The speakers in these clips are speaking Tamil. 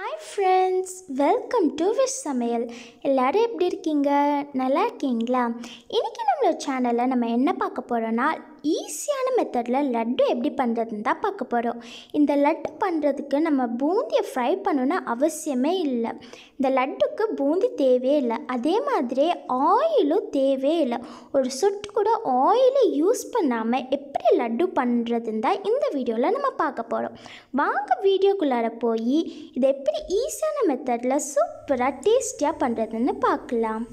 ஹாய் ஃப்ரெண்ட்ஸ் வெல்கம் டு விஷ் சமையல் எல்லோரும் எப்படி இருக்கீங்க நல்லா இருக்கீங்களா இன்றைக்கி நம்மளோட சேனலில் நம்ம என்ன பார்க்க போகிறோன்னா ஈஸியான மெத்தடில் லட்டு எப்படி பண்ணுறதுன்னு தான் பார்க்க போகிறோம் இந்த லட்டு பண்ணுறதுக்கு நம்ம பூந்தியை ஃப்ரை பண்ணணுன்னு அவசியமே இல்லை இந்த லட்டுக்கு பூந்தி தேவையே இல்லை அதே மாதிரி ஆயிலும் தேவையே இல்லை ஒரு சொட்டு கூட ஆயிலை யூஸ் பண்ணாமல் எப்படி லட்டு பண்ணுறதுன்னு தான் இந்த வீடியோவில் நம்ம பார்க்க போகிறோம் வாங்க வீடியோக்குள்ளார போய் இதை எப்படி ஈஸியான மெத்தடில் சூப்பராக டேஸ்டியாக பண்ணுறதுன்னு பார்க்கலாம்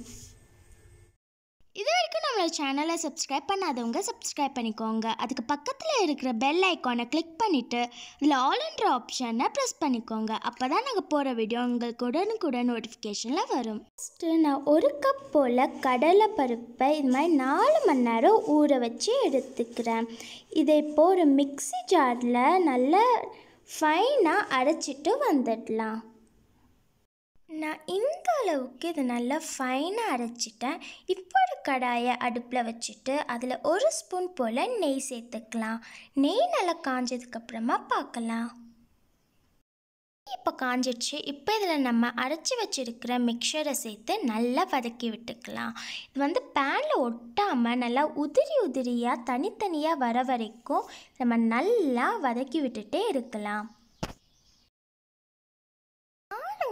வரைக்கும் நம்மளோட சேனலை சப்ஸ்கிரைப் பண்ணாதவங்க சப்ஸ்கிரைப் பண்ணிக்கோங்க அதுக்கு பக்கத்தில் இருக்கிற பெல் ஐக்கானை கிளிக் பண்ணிவிட்டு இதில் ஆல்ன்ற ஆப்ஷனை ப்ரெஸ் பண்ணிக்கோங்க அப்போ தான் நாங்கள் போகிற வீடியோ உங்களுக்கு உடனுக்குடன் நோட்டிஃபிகேஷனில் வரும் ஃபஸ்ட்டு நான் ஒரு கப் போல் கடலை பருப்பை இது மாதிரி நாலு மணி நேரம் ஊற வச்சு எடுத்துக்கிறேன் இதை இப்போது ஒரு மிக்சி ஜாரில் நல்லா ஃபைனாக அரைச்சிட்டு வந்துடலாம் நான் இந்த அளவுக்கு இது நல்லா ஃபைனாக அரைச்சிட்டேன் இப்போ ஒரு கடாயை அடுப்பில் வச்சுட்டு அதில் ஒரு ஸ்பூன் போல் நெய் சேர்த்துக்கலாம் நெய் நல்லா காஞ்சதுக்கப்புறமா பார்க்கலாம் இப்போ காஞ்சிடுச்சு இப்போ இதில் நம்ம அரைச்சி வச்சுருக்கிற மிக்சரை சேர்த்து நல்லா வதக்கி விட்டுக்கலாம் இது வந்து பேனில் ஒட்டாமல் நல்லா உதிரி உதிரியாக தனித்தனியாக வர வரைக்கும் நம்ம நல்லா வதக்கி விட்டுட்டே இருக்கலாம்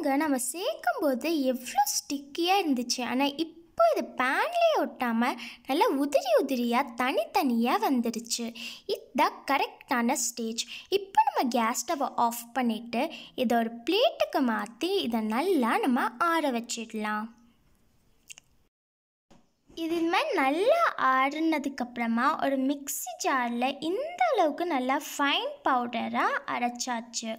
கிழங்கு நம்ம சேர்க்கும் போது எவ்வளோ ஸ்டிக்கியாக இருந்துச்சு ஆனால் இப்போ இது பேன்லேயே ஒட்டாமல் நல்லா உதிரி உதிரியாக தனித்தனியாக வந்துடுச்சு இதுதான் கரெக்டான ஸ்டேஜ் இப்போ நம்ம கேஸ் ஸ்டவை ஆஃப் பண்ணிவிட்டு இதை ஒரு பிளேட்டுக்கு மாற்றி இதை நல்லா நம்ம ஆற வச்சிடலாம் இது மாதிரி நல்லா ஆடினதுக்கப்புறமா ஒரு மிக்சி ஜாரில் இந்த அளவுக்கு நல்லா ஃபைன் பவுடராக அரைச்சாச்சு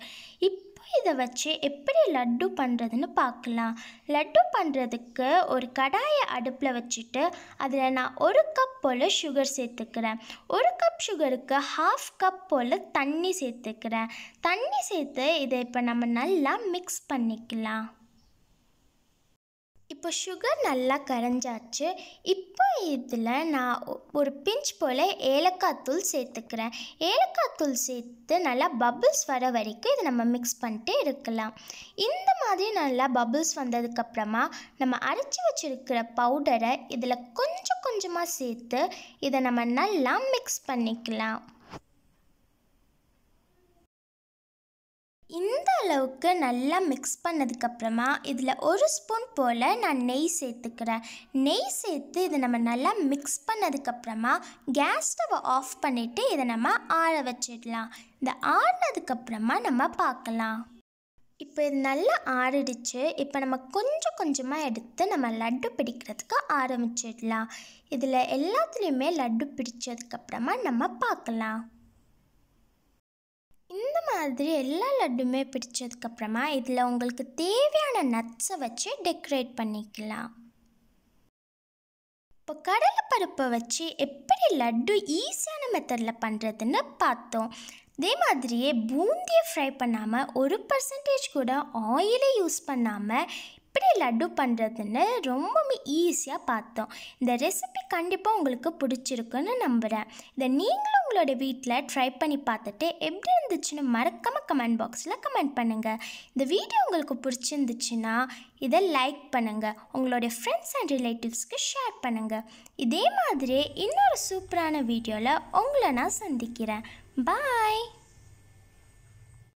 இப்போ இதை வச்சு எப்படி லட்டு பண்ணுறதுன்னு பார்க்கலாம் லட்டு பண்ணுறதுக்கு ஒரு கடாயை அடுப்பில் வச்சுட்டு அதில் நான் ஒரு கப் போல் சுகர் சேர்த்துக்கிறேன் ஒரு கப் சுகருக்கு ஹாஃப் கப் போல் தண்ணி சேர்த்துக்கிறேன் தண்ணி சேர்த்து இதை இப்போ நம்ம நல்லா மிக்ஸ் பண்ணிக்கலாம் இப்போ சுகர் நல்லா கரைஞ்சாச்சு இப்போ இதில் நான் ஒரு பிஞ்ச் போல் ஏலக்காய் தூள் சேர்த்துக்கிறேன் ஏலக்காய் தூள் சேர்த்து நல்லா பபுள்ஸ் வர வரைக்கும் இதை நம்ம மிக்ஸ் பண்ணிட்டே இருக்கலாம் இந்த மாதிரி நல்லா பபுள்ஸ் வந்ததுக்கப்புறமா நம்ம அரைச்சி வச்சுருக்கிற பவுடரை இதில் கொஞ்சம் கொஞ்சமாக சேர்த்து இதை நம்ம நல்லா மிக்ஸ் பண்ணிக்கலாம் இந்த அளவுக்கு நல்லா மிக்ஸ் பண்ணதுக்கப்புறமா இதில் ஒரு ஸ்பூன் போல் நான் நெய் சேர்த்துக்கிறேன் நெய் சேர்த்து இதை நம்ம நல்லா மிக்ஸ் பண்ணதுக்கப்புறமா கேஸ் ஸ்டவை ஆஃப் பண்ணிவிட்டு இதை நம்ம ஆற வச்சிடலாம் இந்த ஆறினதுக்கப்புறமா நம்ம பார்க்கலாம் இப்போ இது நல்லா ஆறிடுச்சு இப்போ நம்ம கொஞ்சம் கொஞ்சமாக எடுத்து நம்ம லட்டு பிடிக்கிறதுக்கு ஆரம்பிச்சிடலாம் இதில் எல்லாத்துலேயுமே லட்டு பிடிச்சதுக்கப்புறமா நம்ம பார்க்கலாம் இந்த மாதிரி எல்லா லட்டுமே பிடிச்சதுக்கப்புறமா இதில் உங்களுக்கு தேவையான நட்ஸை வச்சு டெக்கரேட் பண்ணிக்கலாம் இப்போ கடலைப்பருப்பை வச்சு எப்படி லட்டு ஈஸியான மெத்தடில் பண்ணுறதுன்னு பார்த்தோம் இதே மாதிரியே பூந்தியை ஃப்ரை பண்ணாமல் ஒரு பர்சன்டேஜ் கூட ஆயிலை யூஸ் பண்ணாமல் எப்படி லட்டு பண்ணுறதுன்னு ரொம்பவுமே ஈஸியாக பார்த்தோம் இந்த ரெசிபி கண்டிப்பாக உங்களுக்கு பிடிச்சிருக்குன்னு நம்புகிறேன் இதை நீங்களும் உங்களோட வீட்டில் ட்ரை பண்ணி பார்த்துட்டு எப்படி இருந்துச்சுன்னு மறக்காமல் கமெண்ட் பாக்ஸில் கமெண்ட் பண்ணுங்கள் இந்த வீடியோ உங்களுக்கு பிடிச்சிருந்துச்சுன்னா இதை லைக் பண்ணுங்கள் உங்களுடைய ஃப்ரெண்ட்ஸ் அண்ட் ரிலேட்டிவ்ஸ்க்கு ஷேர் பண்ணுங்கள் இதே மாதிரி இன்னொரு சூப்பரான வீடியோவில் உங்களை நான் சந்திக்கிறேன் பாய்